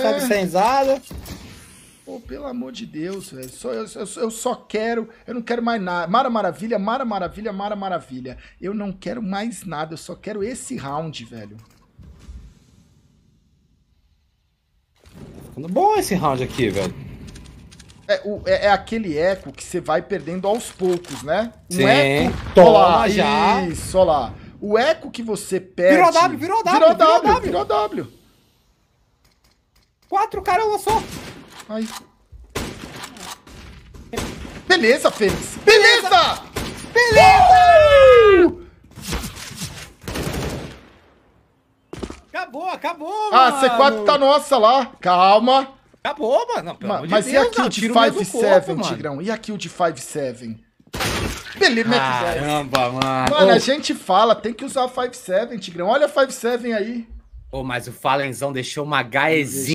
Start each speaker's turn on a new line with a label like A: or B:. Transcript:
A: consegue é.
B: senzala. Pô, pelo amor de Deus, velho. Eu, eu, eu, só quero. Eu não quero mais nada. Mara Maravilha, Mara Maravilha, Mara Maravilha. Eu não quero mais nada. Eu só quero esse round, velho.
A: Tá ficando bom esse round aqui, velho.
B: É, o, é, é, aquele eco que você vai perdendo aos poucos, né? Um Sim. eco. Toma já. Isso, olha lá. O eco que você perde. Virou W, virou W. Virou W, virou W. Virou w
C: quatro caramba lançou. Ai. Beleza, Fênix. Beleza! Beleza! Uh! Acabou, acabou, ah, mano. Ah, a C4 tá nossa
B: lá. Calma. Acabou, mano. Não, Ma mas de Deus, e a kill de 5-7, Tigrão? E a kill de 5-7?
C: Beleza,
A: ah, Caramba, mano. Mano, Ô. a
B: gente fala, tem que
C: usar 5-7, Tigrão. Olha a 5-7 aí.
A: Ô, mas o Falenzão deixou uma gaezinha.